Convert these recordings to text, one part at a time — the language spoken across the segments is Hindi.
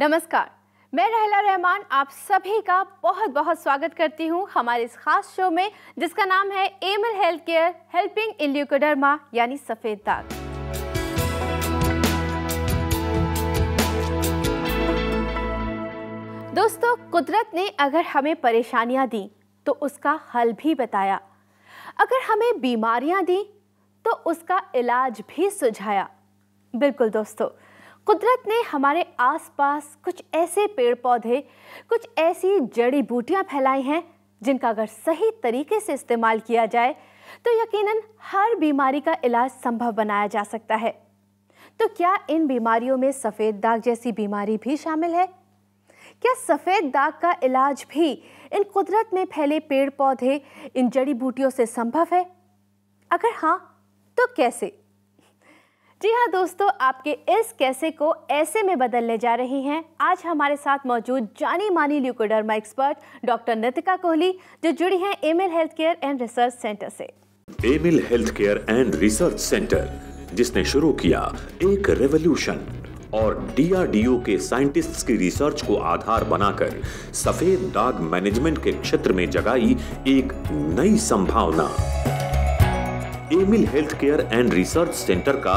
नमस्कार मैं रहला रहमान आप सभी का बहुत बहुत स्वागत करती हूं हमारे इस खास शो में जिसका नाम है Emil health care helping in leucoderma यानी सफ़ेद दाग दोस्तों कुदरत ने अगर हमें परेशानियां दी तो उसका हल भी बताया अगर हमें बीमारियां दी तो उसका इलाज भी सुझाया बिल्कुल दोस्तों कुदरत ने हमारे आसपास कुछ ऐसे पेड़ पौधे कुछ ऐसी जड़ी बूटियां फैलाई हैं जिनका अगर सही तरीके से इस्तेमाल किया जाए तो यकीनन हर बीमारी का इलाज संभव बनाया जा सकता है तो क्या इन बीमारियों में सफ़ेद दाग जैसी बीमारी भी शामिल है क्या सफ़ेद दाग का इलाज भी इन कुदरत में फैले पेड़ पौधे इन जड़ी बूटियों से संभव है अगर हाँ तो कैसे जी हाँ दोस्तों आपके इस कैसे को ऐसे में बदलने जा रही हैं आज हमारे साथ मौजूद जानी मानी leucoderma expert doctor Nitika Kohli जो जुड़ी हैं Emil health care and research centre से Emil health care and research centre जिसने शुरू किया एक रेवोल्यूशन और डीआरडीओ के साइंटिस्ट्स की रिसर्च को आधार बनाकर सफेद दाग मैनेजमेंट के क्षेत्र में जगाई एक नई संभावना Emil health care and research centre का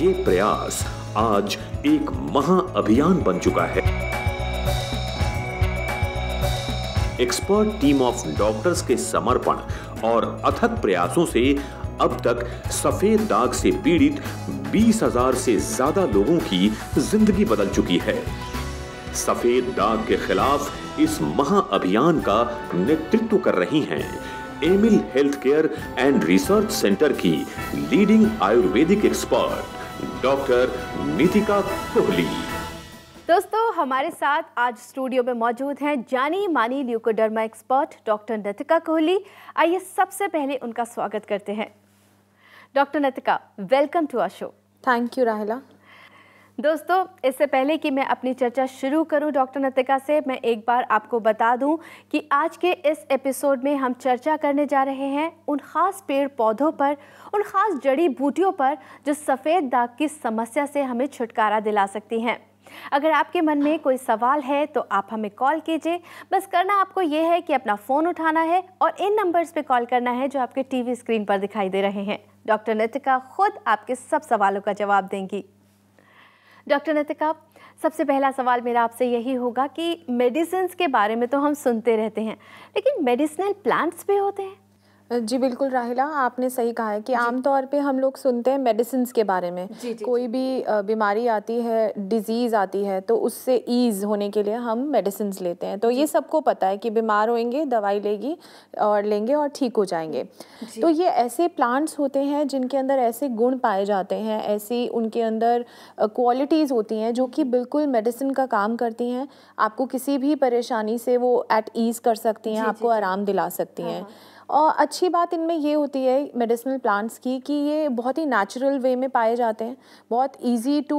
ये प्रयास आज एक महाअभियान बन चुका है एक्सपर्ट टीम ऑफ डॉक्टर्स के समर्पण और अथक प्रयासों से अब तक सफेद दाग से पीड़ित 20,000 से ज्यादा लोगों की जिंदगी बदल चुकी है सफेद दाग के खिलाफ इस महाअभियान का नेतृत्व कर रही हैं Emil health care and research centre की leading ayurvedic expert doctor Nitika Kohli दोस्तों हमारे साथ आज स्टूडियो में मौजूद हैं जानी मानी leucoderma expert doctor Natika Kohli आइए सबसे पहले उनका स्वागत करते हैं doctor Natika welcome to our show thank you Rahila दोस्तों इससे पहले कि मैं अपनी चर्चा शुरू करूं डॉक्टर नतिका से मैं एक बार आपको बता दूं कि आज के इस एपिसोड में हम चर्चा करने जा रहे हैं उन ख़ास पेड़ पौधों पर उन ख़ास जड़ी बूटियों पर जो सफ़ेद दाग की समस्या से हमें छुटकारा दिला सकती हैं अगर आपके मन में कोई सवाल है तो आप हमें कॉल कीजिए बस करना आपको ये है कि अपना फ़ोन उठाना है और इन नंबर्स पे कॉल करना है जो आपके टीवी स्क्रीन पर दिखाई दे रहे हैं डॉक्टर नतिका खुद आपके सब सवालों का जवाब देंगी डॉक्टर नतिका सबसे पहला सवाल मेरा आपसे यही होगा कि मेडिसिन के बारे में तो हम सुनते रहते हैं लेकिन मेडिसिनल प्लांट्स भी होते हैं जी बिल्कुल राहिला आपने सही कहा है कि आमतौर पे हम लोग सुनते हैं मेडिसिन के बारे में जी, जी, कोई भी बीमारी आती है डिजीज़ आती है तो उससे ईज़ होने के लिए हम मेडिसिन लेते हैं तो ये सबको पता है कि बीमार होएंगे दवाई लेगी और लेंगे और ठीक हो जाएंगे तो ये ऐसे प्लांट्स होते हैं जिनके अंदर ऐसे गुण पाए जाते हैं ऐसी उनके अंदर क्वालिटीज़ होती हैं जो कि हम्म। बिल्कुल मेडिसिन का काम करती हैं आपको किसी भी परेशानी से वो एट ईज़ कर सकती हैं आपको आराम दिला सकती हाँ, हैं हाँ। और अच्छी बात इनमें ये होती है मेडिसिनल प्लांट्स की कि ये बहुत ही नेचुरल वे में पाए जाते हैं बहुत इजी टू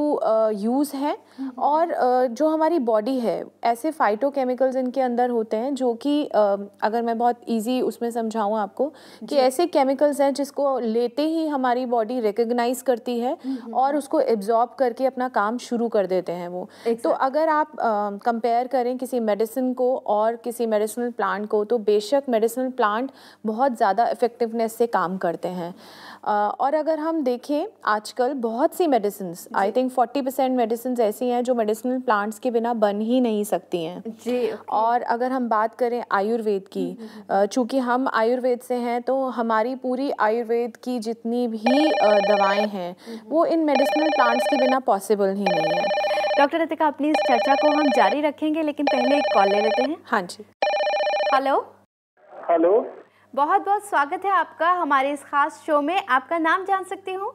यूज़ हैं हम्म। और uh, जो हमारी बॉडी है ऐसे फाइटोकेमिकल्स इनके अंदर होते हैं जो कि uh, अगर मैं बहुत इजी उसमें समझाऊँ आपको कि ऐसे केमिकल्स हैं जिसको लेते ही हमारी बॉडी रिकग्नाइज करती है हम्म, हम्म। और उसको एब्जॉर्ब करके अपना काम शुरू कर देते हैं वो तो exactly. तो अगर आप कंपेयर uh, करें किसी मेडिसिन को और किसी मेडिसिनल प्लांट को तो बेशक मेडिसिनल प्लांट बहुत ज़्यादा इफ़ेक्टिवनेस से काम करते हैं और अगर हम देखें आजकल बहुत सी medicine I think forty percent medicine ऐसी हैं जो मेडिसिनल प्लांट्स के बिना बन ही नहीं सकती हैं जी और अगर हम बात करें आयुर्वेद की हम्म, हम्म, हम्म। चूँकि हम आयुर्वेद से हैं तो हमारी पूरी आयुर्वेद की जितनी भी दवाएं हैं वो इन मेडिसिनल प्लांट्स के बिना पॉसिबल ही नहीं है डॉक्टर रतिका अपनी इस चर्चा को हम जारी रखेंगे लेकिन पहले एक कॉल ले लेते हैं हाँ जी हेलो हेलो बहुत बहुत स्वागत है आपका हमारे इस खास शो में आपका नाम जान सकती हूँ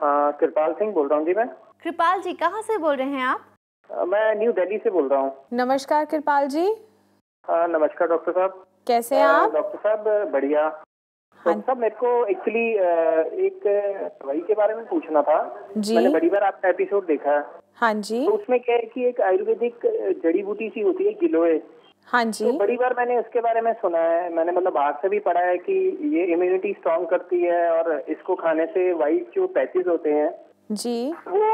हाँ, कृपाल सिंह बोल रहा हूँ जी मैं कृपाल जी कहाँ से बोल रहे हैं आप आ, मैं न्यू दिल्ली से बोल रहा हूँ नमस्कार कृपाल जी आ, नमस्कार डॉक्टर साहब कैसे हैं आप डॉक्टर साहब बढ़िया हाँ। साहब मेरे को एक्चुअली एक दवाई के बारे में पूछना था जी मैंने बड़ी बार आपका एपिसोड देखा है हाँ जी तो उसमें क्या है कि एक आयुर्वेदिक जड़ी बूटी सी होती है गिलोय हाँ तो जी तो बड़ी बार मैंने इसके बारे में सुना है मैंने मतलब बाहर से भी पढ़ा है कि ये इम्यूनिटी स्ट्रांग करती है और इसको खाने से वाइट जो पैचेज होते हैं जी वो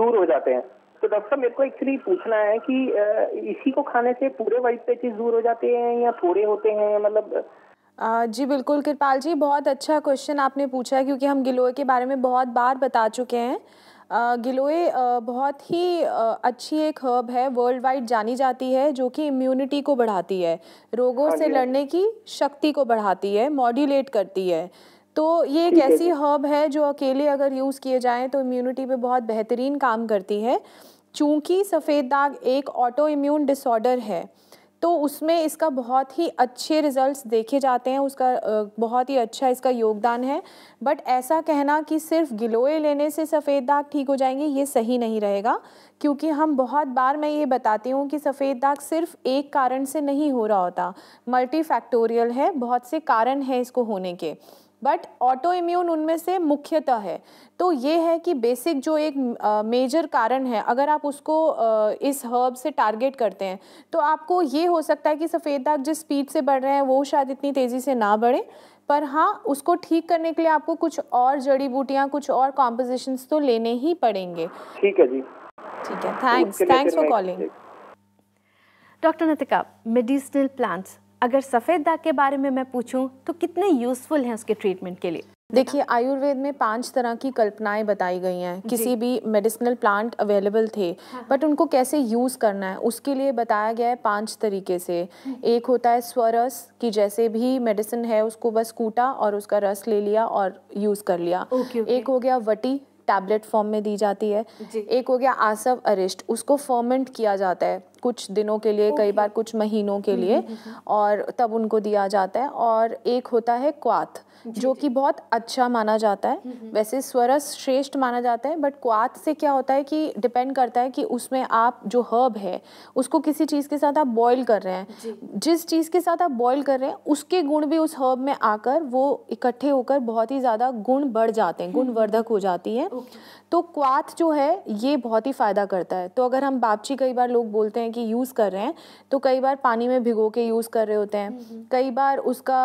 दूर हो जाते हैं तो डॉक्टर साहब मेरे को एक्चुअली पूछना है कि इसी को खाने से पूरे वाइट पैचेज दूर हो जाते हैं या थोड़े होते हैं मतलब जी बिल्कुल कृपाल जी बहुत अच्छा क्वेश्चन आपने पूछा है क्योंकि हम गिलोय के बारे में बहुत बार बता चुके हैं गिलोय बहुत ही अच्छी एक हर्ब है वर्ल्ड वाइड जानी जाती है जो कि इम्यूनिटी को बढ़ाती है रोगों हाँ से हाँ लड़ने की शक्ति को बढ़ाती है मॉड्यूलेट करती है तो ये एक ऐसी हर्ब है जो अकेले अगर यूज़ किए जाएँ तो इम्यूनिटी पे बहुत बेहतरीन काम करती है चूँकि सफ़ेद दाग एक ऑटो इम्यून डिसऑर्डर है तो उसमें इसका बहुत ही अच्छे रिजल्ट्स देखे जाते हैं उसका बहुत ही अच्छा इसका योगदान है बट ऐसा कहना कि सिर्फ गिलोय लेने से सफ़ेद दाग ठीक हो जाएंगे ये सही नहीं रहेगा क्योंकि हम बहुत बार मैं ये बताती हूँ कि सफ़ेद दाग सिर्फ एक कारण से नहीं हो रहा होता मल्टी है बहुत से कारण हैं इसको होने के बट ऑटो इम्यून उनमें से मुख्यतः है तो ये है कि बेसिक जो एक मेजर कारण है अगर आप उसको इस हर्ब से टारगेट करते हैं तो आपको ये हो सकता है कि सफ़ेद दाग जिस स्पीड से बढ़ रहे हैं वो शायद इतनी तेज़ी से ना बढ़े पर हाँ उसको ठीक करने के लिए आपको कुछ और जड़ी बूटियाँ कुछ और कॉम्पोजिशन तो लेने ही पड़ेंगे ठीक है जी ठीक है thanks thanks for calling doctor Natika medicinal plants अगर सफ़ेद दाग के बारे में मैं पूछूं तो कितने यूज़फुल हैं उसके ट्रीटमेंट के लिए देखिए आयुर्वेद में पांच तरह की कल्पनाएं बताई गई हैं किसी भी मेडिसिनल प्लांट अवेलेबल थे बट हाँ, हाँ। उनको कैसे यूज़ करना है उसके लिए बताया गया है पांच तरीके से हम्म। एक होता है स्वरस कि जैसे भी मेडिसिन है उसको बस कूटा और उसका रस ले लिया और यूज़ कर लिया ओके, ओके। एक हो गया वटी टैबलेट फॉर्म में दी जाती है एक हो गया आसव अरिस्ट उसको फर्मेंट किया जाता है कुछ दिनों के लिए okay. कई बार कुछ महीनों के लिए हम्म, हम्म, हम्म। और तब उनको दिया जाता है और एक होता है क्वाथ जो कि बहुत अच्छा माना जाता है वैसे स्वरस श्रेष्ठ माना जाता है बट क्वाथ से क्या होता है कि डिपेंड करता है कि उसमें आप जो हर्ब है उसको किसी चीज़ के साथ आप बॉयल कर रहे हैं जिस चीज़ के साथ आप बॉयल कर रहे हैं उसके गुण भी उस हर्ब में आकर वो इकट्ठे होकर बहुत ही ज़्यादा गुण बढ़ जाते हैं गुणवर्धक हो जाती है तो क्वाथ जो है ये बहुत ही फ़ायदा करता है तो अगर हम बापची कई बार लोग बोलते हैं कि यूज़ कर रहे हैं तो कई बार पानी में भिगो के यूज़ कर रहे होते हैं हम्म, हम्म। कई बार उसका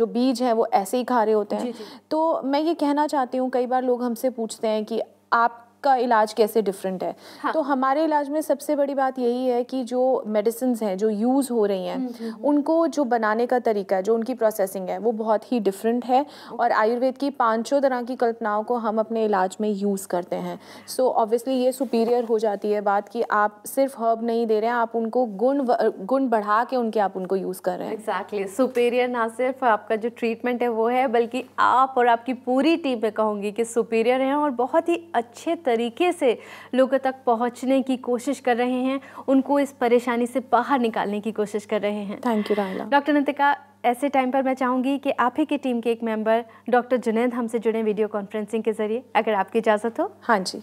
जो बीज है वो ऐसे ही खा रहे होते हैं तो मैं ये कहना चाहती हूँ कई बार लोग हमसे पूछते हैं कि आप का इलाज कैसे डिफरेंट है हाँ. तो हमारे इलाज में सबसे बड़ी बात यही है कि जो मेडिसिन हैं जो यूज़ हो रही हैं हम्म, हम्म, हम्म। उनको जो बनाने का तरीका है जो उनकी प्रोसेसिंग है वो बहुत ही डिफरेंट है और आयुर्वेद की पाँचों तरह की कल्पनाओं को हम अपने इलाज में यूज़ करते हैं सो so, ऑब्वियसली ये सुपीरियर हो जाती है बात कि आप सिर्फ हर्ब नहीं दे रहे हैं आप उनको गुण गुण बढ़ा के उनके आप उनको यूज़ कर रहे हैं एग्जैक्टली exactly. सुपीरियर ना सिर्फ आपका जो ट्रीटमेंट है वो है बल्कि आप और आपकी पूरी टीम में कहूँगी कि सुपीरियर हैं और बहुत ही अच्छे तरीके से लोगों तक पहुंचने की कोशिश कर रहे हैं उनको इस परेशानी से बाहर निकालने की कोशिश कर रहे हैं थैंक यू डॉक्टर नतिका ऐसे टाइम पर मैं चाहूंगी कि आप ही की टीम के एक मेंबर डॉक्टर जुनेद हमसे जुड़े वीडियो कॉन्फ्रेंसिंग के जरिए अगर आपकी इजाज़त हो हाँ जी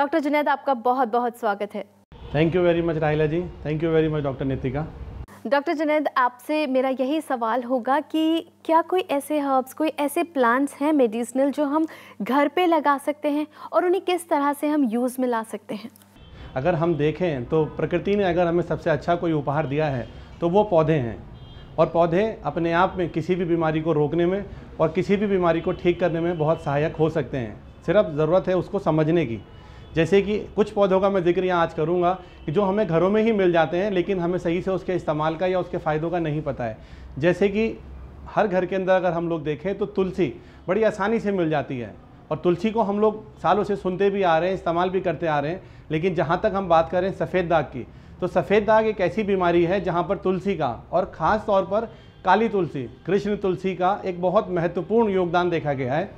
डॉक्टर जुनेद आपका बहुत बहुत स्वागत है thank you very much Rahila ji thank you very much doctor Nitika doctor Junaid आपसे मेरा यही सवाल होगा कि क्या कोई ऐसे हर्ब्स कोई ऐसे प्लांट्स हैं मेडिसिनल जो हम घर पे लगा सकते हैं और उन्हें किस तरह से हम यूज़ में ला सकते हैं अगर हम देखें तो प्रकृति ने अगर हमें सबसे अच्छा कोई उपहार दिया है तो वो पौधे हैं और पौधे अपने आप में किसी भी बीमारी को रोकने में और किसी भी बीमारी को ठीक करने में बहुत सहायक हो सकते हैं सिर्फ ज़रूरत है उसको समझने की जैसे कि कुछ पौधों का मैं जिक्र यहाँ आज करूँगा कि जो हमें घरों में ही मिल जाते हैं लेकिन हमें सही से उसके इस्तेमाल का या उसके फ़ायदों का नहीं पता है जैसे कि हर घर के अंदर अगर हम लोग देखें तो तुलसी बड़ी आसानी से मिल जाती है और तुलसी को हम लोग सालों से सुनते भी आ रहे हैं इस्तेमाल भी करते आ रहे हैं लेकिन जहाँ तक हम बात करें सफ़ेद दाग की तो सफ़ेद दाग एक ऐसी बीमारी है जहाँ पर तुलसी का और ख़ास तौर पर काली तुलसी कृष्ण तुलसी का एक बहुत महत्वपूर्ण योगदान देखा गया है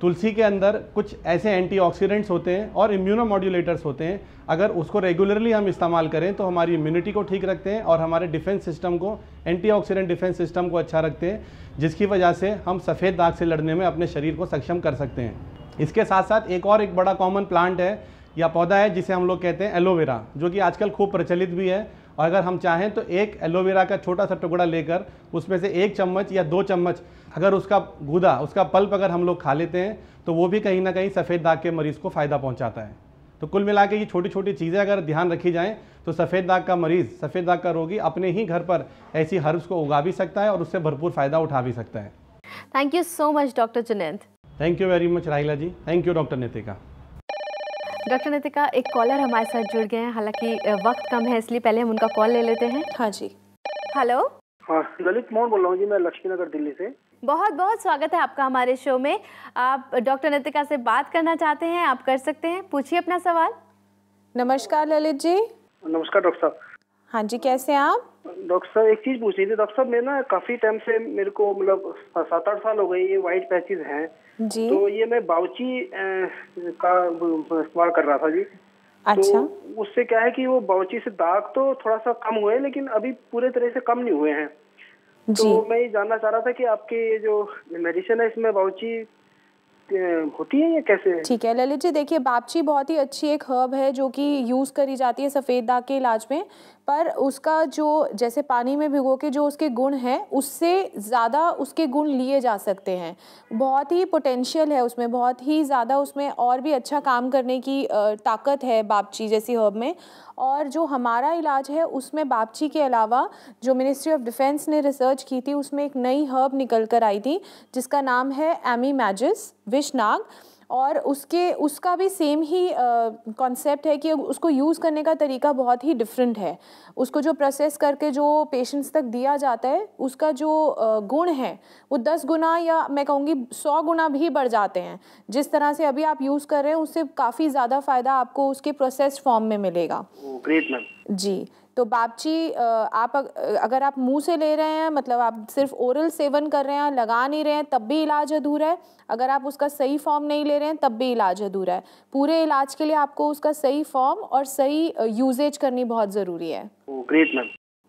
तुलसी के अंदर कुछ ऐसे एंटीऑक्सीडेंट्स होते हैं और इम्यूनोमॉड्यूलेटर्स होते हैं अगर उसको रेगुलरली हम इस्तेमाल करें तो हमारी इम्यूनिटी को ठीक रखते हैं और हमारे डिफेंस सिस्टम को एंटीऑक्सीडेंट डिफेंस सिस्टम को अच्छा रखते हैं जिसकी वजह से हम सफ़ेद दाग से लड़ने में अपने शरीर को सक्षम कर सकते हैं इसके साथ साथ एक और एक बड़ा कॉमन प्लांट है या पौधा है जिसे हम लोग कहते हैं एलोवेरा जो कि आजकल खूब प्रचलित भी है और अगर हम चाहें तो एक एलोवेरा का छोटा सा टुकड़ा लेकर उसमें से एक चम्मच या दो चम्मच अगर उसका गुदा उसका पल्प अगर हम लोग खा लेते हैं तो वो भी कहीं ना कहीं सफ़ेद दाग के मरीज़ को फ़ायदा पहुँचाता है तो कुल मिला के ये छोटी छोटी चीज़ें अगर ध्यान रखी जाएँ तो सफ़ेद दाग का मरीज़ सफ़ेद दाग का रोगी अपने ही घर पर ऐसी हर्ब्स को उगा भी सकता है और उससे भरपूर फ़ायदा उठा भी सकता है thank you so much doctor Junaid thank you very much Rahila ji thank you doctor Nitika doctor Nitika एक कॉलर हमारे साथ जुड़ गए हैं हालांकि वक्त कम है इसलिए पहले हम उनका कॉल ले लेते हैं हाँ जी हेलो हाँ, ललित मोहन बोल रहा हूँ जी मैं लक्ष्मी नगर दिल्ली से बहुत बहुत स्वागत है आपका हमारे शो में आप डॉक्टर नतिका से बात करना चाहते हैं आप कर सकते हैं पूछिए अपना सवाल नमस्कार ललित जी नमस्कार डॉक्टर साहब हाँ जी कैसे हैं आप डॉक्टर साहब एक चीज़ पूछनी थी डॉक्टर साहब मैं ना काफ़ी टाइम से मेरे को मतलब सात आठ साल हो गए ये व्हाइट पैचेज हैं जी तो ये मैं बाउची का इस्तेमाल कर रहा था जी तो अच्छा तो उससे क्या है कि वो बाउची से दाग तो थोड़ा सा कम हुए लेकिन अभी पूरे तरह से कम नहीं हुए हैं तो मैं ये जानना चाह रहा था कि आपके ये जो मेडिसिन है इसमें बाउची होती है या कैसे है ठीक है ललित जी देखिए बापची बहुत ही अच्छी एक हर्ब है जो कि यूज़ करी जाती है सफ़ेद दाग के इलाज में पर उसका जो जैसे पानी में भिगो के जो उसके गुण हैं उससे ज़्यादा उसके गुण लिए जा सकते हैं बहुत ही पोटेंशियल है उसमें बहुत ही ज़्यादा उसमें और भी अच्छा काम करने की ताकत है बापची जैसी हर्ब में और जो हमारा इलाज है उसमें बापची के अलावा जो मिनिस्ट्री ऑफ डिफेंस ने रिसर्च की थी उसमें एक नई हर्ब निकल कर आई थी जिसका नाम है एमी मैजिस विशनाग और उसके उसका भी सेम ही कॉन्सेप्ट है कि उसको यूज़ करने का तरीका बहुत ही डिफरेंट है उसको जो प्रोसेस करके जो पेशेंट्स तक दिया जाता है उसका जो गुण है वो दस गुना या मैं कहूँगी सौ गुना भी बढ़ जाते हैं जिस तरह से अभी आप यूज़ कर रहे हैं उससे काफ़ी ज़्यादा फ़ायदा आपको उसके प्रोसेस्ड फॉर्म में मिलेगा ग्रेट oh, मैम जी तो बापची आप अगर आप मुंह से ले रहे हैं मतलब आप सिर्फ ओरल सेवन कर रहे हैं लगा नहीं रहे हैं तब भी इलाज अधूरा है अगर आप उसका सही फॉर्म नहीं ले रहे हैं तब भी इलाज अधूरा है पूरे इलाज के लिए आपको उसका सही फॉर्म और सही यूजेज करनी बहुत ज़रूरी है great ma'am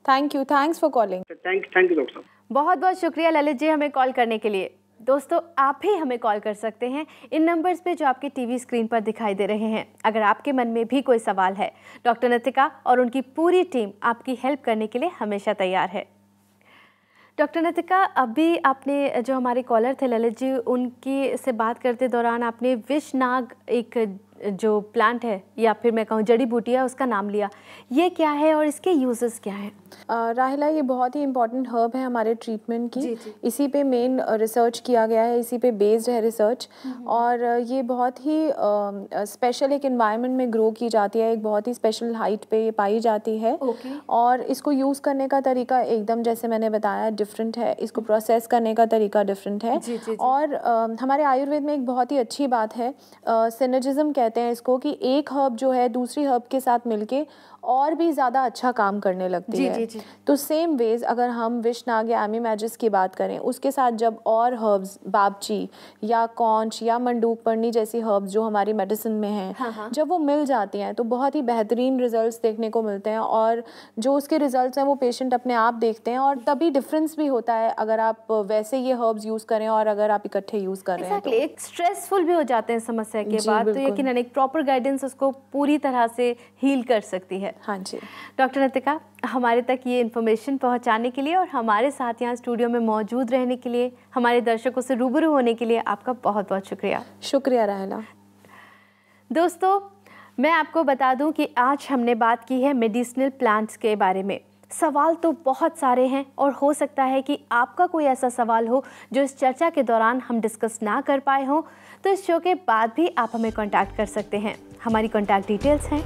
thank you thanks for calling thank thank you doctor बहुत बहुत शुक्रिया ललित जी हमें कॉल करने के लिए दोस्तों आप भी हमें कॉल कर सकते हैं इन नंबर्स पे जो आपके टीवी स्क्रीन पर दिखाई दे रहे हैं अगर आपके मन में भी कोई सवाल है डॉक्टर नतिका और उनकी पूरी टीम आपकी हेल्प करने के लिए हमेशा तैयार है डॉक्टर नतिका अभी आपने जो हमारे कॉलर थे ललित जी उनकी से बात करते दौरान आपने विश नाग एक जो प्लांट है या फिर मैं कहूँ जड़ी बूटी है उसका नाम लिया ये क्या है और इसके यूजेस क्या हैं राहिला ये बहुत ही इंपॉर्टेंट हर्ब है हमारे ट्रीटमेंट की जी, जी. इसी पे मेन रिसर्च किया गया है इसी पे बेस्ड है रिसर्च हम्म। और ये बहुत ही स्पेशल एक इन्वायरमेंट में ग्रो की जाती है एक बहुत ही स्पेशल हाइट पे ये पाई जाती है और इसको यूज़ करने का तरीका एकदम जैसे मैंने बताया डिफरेंट है इसको प्रोसेस करने का तरीका डिफरेंट है जी, जी, जी. और हमारे आयुर्वेद में एक बहुत ही अच्छी बात है सिनेजिज्म कह कहते हैं इसको कि एक हर्ब जो है दूसरी हर्ब के साथ मिलके और भी ज़्यादा अच्छा काम करने लगती जी, है जी, जी. तो सेम वेज अगर हम विश नाग या एमी मैजिस की बात करें उसके साथ जब और हर्ब्स बाबची या कॉन्च या मंडूक पन्नी जैसी हर्ब्स जो हमारी मेडिसिन में हैं हाँ, हाँ. जब वो मिल जाती हैं तो बहुत ही बेहतरीन रिजल्ट देखने को मिलते हैं और जो उसके रिजल्ट हैं वो पेशेंट अपने आप देखते हैं और तभी डिफरेंस भी होता है अगर आप वैसे ये हर्ब्स यूज़ करें और अगर आप इकट्ठे यूज़ कर रहे हैं तो एक स्ट्रेसफुल भी हो जाते हैं समस्या के बाद तो यकीन एक प्रॉपर गाइडेंस उसको पूरी तरह से हील कर सकती है है हाँ जी डॉक्टर नतिका हमारे तक ये इन्फॉर्मेशन पहुंचाने के लिए और हमारे साथ यहाँ स्टूडियो में मौजूद रहने के लिए हमारे दर्शकों से रूबरू होने के लिए आपका बहुत बहुत शुक्रिया शुक्रिया रहना दोस्तों मैं आपको बता दूं कि आज हमने बात की है मेडिसिनल प्लांट्स के बारे में सवाल तो बहुत सारे हैं और हो सकता है कि आपका कोई ऐसा सवाल हो जो इस चर्चा के दौरान हम डिस्कस ना कर पाए हों तो इस शो के बाद भी आप हमें कांटेक्ट कर सकते हैं हमारी कांटेक्ट डिटेल्स हैं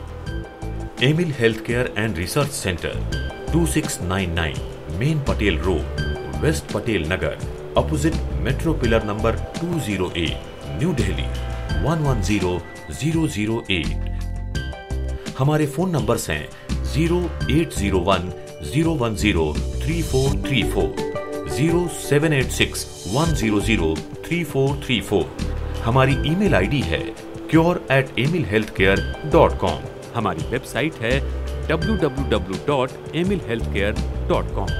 Emil health care and research centre 2699 main Patel road west Patel Nagar opposite metro pillar number 208 New Delhi 110008 हमारे फोन नंबर्स हैं 0801 zero seven eight six one zero zero three four three four हमारी ईमेल आईडी है cure at Emil health care dot com हमारी वेबसाइट है www.emilhealthcare.com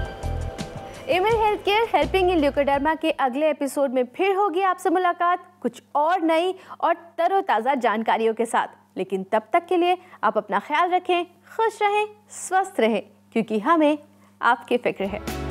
Emil health care helping in leucoderma के अगले एपिसोड में फिर होगी आपसे मुलाकात कुछ और नई और तरोताज़ा जानकारियों के साथ लेकिन तब तक के लिए आप अपना ख्याल रखें खुश रहें स्वस्थ रहें क्योंकि हमें आपकी फिक्र है